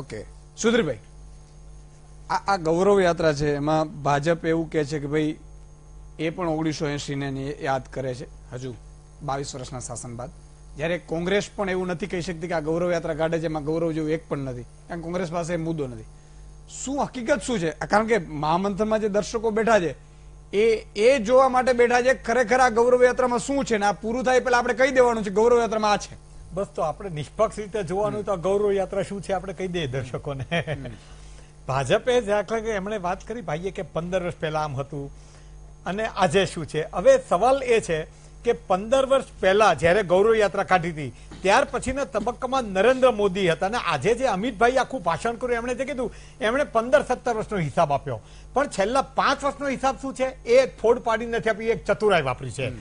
okay સુધીરભાઈ આ આ ગૌરવ યાત્રા છે એમાં ભાજપ એવું કહે છે કે ભાઈ એ પણ ઓગણીસો એસીને યાદ કરે છે હજુ બાવીસ વર્ષના શાસન બાદ જ્યારે કોંગ્રેસ પણ એવું નથી કહી શકતી કે આ ગૌરવ યાત્રા કાઢે છે એમાં ગૌરવ જેવું એક પણ નથી કારણ કોંગ્રેસ પાસે મુદ્દો નથી શું હકીકત શું છે કારણ કે મહામંથનમાં જે દર્શકો બેઠા છે એ એ જોવા માટે બેઠા છે ખરેખર આ ગૌરવ યાત્રામાં શું છે ને આ પૂરું થાય પેલા આપણે કહી દેવાનું છે ગૌરવ યાત્રામાં આ છે બસ તો આપણે નિષ્પક્ષ રીતે જોવાનું તો ગૌરવ યાત્રા શું છે આપણે કહી દઈએ દર્શકોને ભાજપે દાખલા કે એમણે વાત કરી ભાઈએ કે પંદર વર્ષ પહેલા આમ હતું અને આજે શું છે હવે સવાલ એ છે કે પંદર વર્ષ પહેલા જ્યારે ગૌરવ યાત્રા કાઢી હતી ત્યાર પછીના તબક્કામાં નરેન્દ્ર મોદી હતા અને આજે જે અમિતભાઈ આખું ભાષણ કર્યું એમણે જે કીધું એમણે પંદર સત્તર વર્ષનો હિસાબ આપ્યો પણ છેલ્લા પાંચ વર્ષનો હિસાબ શું છે એ ફોડ પાડી નથી આપી એક ચતુરાઈ વાપરી છે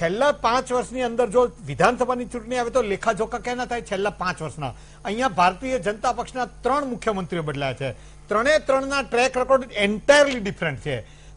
છેલ્લા પાંચ વર્ષની અંદર જો વિધાનસભાની ચૂંટણી આવે તો લેખાજોખા કેના થાય છેલ્લા પાંચ વર્ષના અહીંયા ભારતીય જનતા પક્ષના ત્રણ મુખ્યમંત્રીઓ બદલાયા છે ત્રણે ત્રણના ટ્રેક રેકોર્ડ એન્ટાયરલી ડિફરન્ટ છે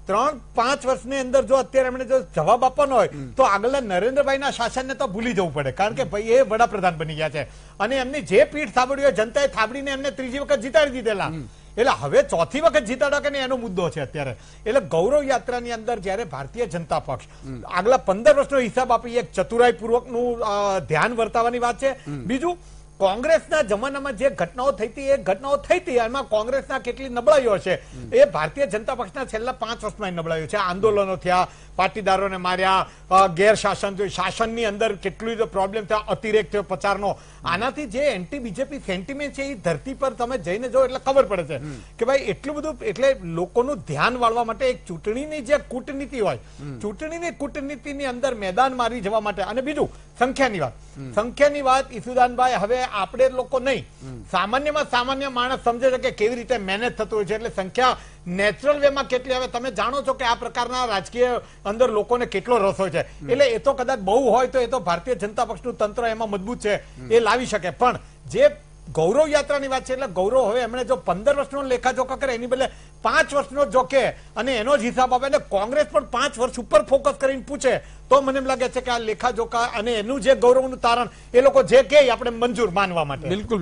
ત્રણ પાંચ વર્ષની અંદર જો અત્યારે એમણે જો જવાબ આપવાનો હોય તો આગળના નરેન્દ્રભાઈના શાસનને તો ભૂલી જવું પડે કારણ કે ભાઈ એ વડાપ્રધાન બની ગયા છે અને એમની જે પીઠ હોય જનતાએ થાબડીને એમને ત્રીજી વખત જીતાડી દીધેલા એટલે હવે ચોથી વખત જીતાડો કે નહીં એનો મુદ્દો છે અત્યારે એટલે ગૌરવ યાત્રાની અંદર જ્યારે ભારતીય જનતા પક્ષ આગલા પંદર વર્ષનો હિસાબ આપી એક પૂર્વક નું ધ્યાન વર્તાવવાની વાત છે બીજું કોંગ્રેસના જમાનામાં જે ઘટનાઓ થઈ હતી એ ઘટનાઓ થઈ હતી એમાં કોંગ્રેસના કેટલી નબળાઈઓ છે એ ભારતીય જનતા પક્ષના છેલ્લા પાંચ વર્ષમાં નબળાઈઓ છે આંદોલનો થયા પાટીદારોને માર્યા ગેરશાસન થયું શાસનની અંદર કેટલી પ્રોબ્લેમ થયા અતિરેક થયો પ્રચારનો આનાથી જે એન્ટી બીજેપી સેન્ટિમેન્ટ છે એ ધરતી પર તમે જઈને જો એટલે ખબર પડે છે કે ભાઈ એટલું બધું એટલે લોકોનું ધ્યાન વાળવા માટે એક ચૂંટણીની જે કૂટનીતિ હોય ચૂંટણીની કૂટનીતિની અંદર મેદાન મારી જવા માટે અને બીજું સંખ્યાની વાત સંખ્યાની વાત ઈસુદાનભાઈ હવે આપણે લોકો નહીં સામાન્યમાં સામાન્ય માણસ સમજે છે કે કેવી રીતે મેનેજ થતું હોય છે એટલે સંખ્યા નેચરલ વેમાં કેટલી આવે તમે જાણો છો કે આ પ્રકારના રાજકીય અંદર લોકોને કેટલો રસ હોય છે એટલે એ તો કદાચ બહુ હોય તો એ તો ભારતીય જનતા પક્ષનું તંત્ર એમાં મજબૂત છે એ લાવી શકે પણ જે ગૌરવ યાત્રાની વાત છે એટલે ગૌરવ હવે એમણે જો પંદર વર્ષનો લેખાજોખા કરે એની બદલે પાંચ વર્ષનો જોકે અને એનો જ હિસાબ આપે એટલે કોંગ્રેસ પણ પાંચ વર્ષ ઉપર ફોકસ કરીને પૂછે તો મને એમ લાગે છે કે આ લેખાજોખા અને એનું જે ગૌરવનું તારણ એ લોકો જે કહે આપણે મંજૂર માનવા માટે બિલકુલ